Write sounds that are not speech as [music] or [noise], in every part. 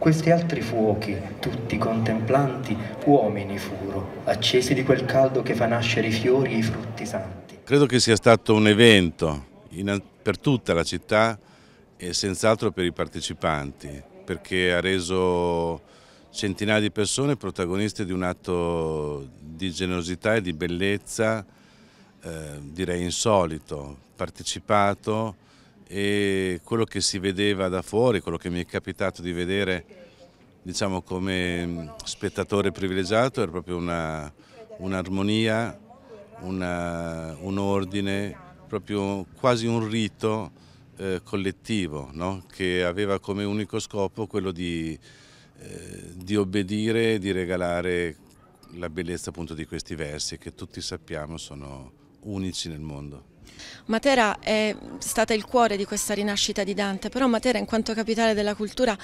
Questi altri fuochi, tutti contemplanti, uomini furo, accesi di quel caldo che fa nascere i fiori e i frutti santi. Credo che sia stato un evento in, per tutta la città e senz'altro per i partecipanti, perché ha reso centinaia di persone protagoniste di un atto di generosità e di bellezza, eh, direi insolito, partecipato, e quello che si vedeva da fuori, quello che mi è capitato di vedere diciamo, come mm, spettatore privilegiato era proprio un'armonia, un, un ordine, proprio quasi un rito eh, collettivo no? che aveva come unico scopo quello di, eh, di obbedire e di regalare la bellezza appunto di questi versi che tutti sappiamo sono unici nel mondo. Matera è stata il cuore di questa rinascita di Dante, però Matera in quanto capitale della cultura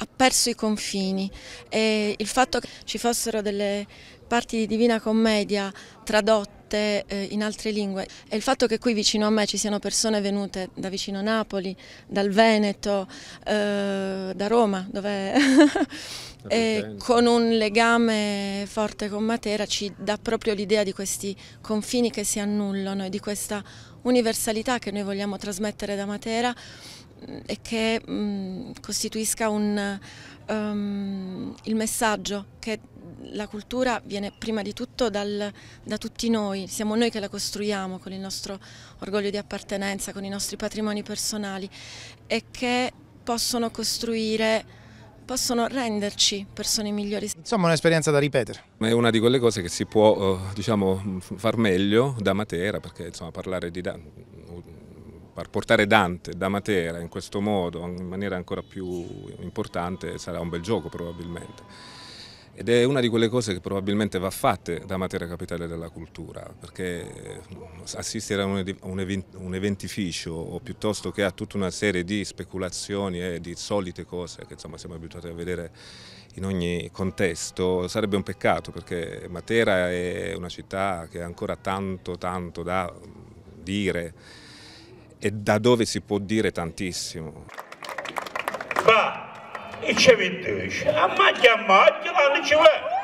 ha perso i confini e il fatto che ci fossero delle parti di Divina Commedia tradotte eh, in altre lingue e il fatto che qui vicino a me ci siano persone venute da vicino Napoli, dal Veneto, eh, da Roma, dove [laughs] e con un legame forte con Matera ci dà proprio l'idea di questi confini che si annullano e di questa universalità che noi vogliamo trasmettere da Matera mm, e che mh, mm, costituisca un, um, il messaggio che la cultura viene prima di tutto dal, da tutti noi, siamo noi che la costruiamo con il nostro orgoglio di appartenenza, con i nostri patrimoni personali e che possono costruire possono renderci persone migliori. Insomma un'esperienza da ripetere. È una di quelle cose che si può eh, diciamo, far meglio da Matera, perché insomma, parlare di portare Dante da Matera in questo modo, in maniera ancora più importante, sarà un bel gioco probabilmente. Ed è una di quelle cose che probabilmente va fatta da Matera Capitale della Cultura, perché eh, assistere a un, eventificio o piuttosto che a tutta una serie di speculazioni e di solite cose che insomma, siamo abituati a vedere in ogni contesto sarebbe un peccato perché Matera è una città che ha ancora tanto tanto da dire e da dove si può dire tantissimo. Va, e c'è 22, ammaglia ammaglia. 把你们请来。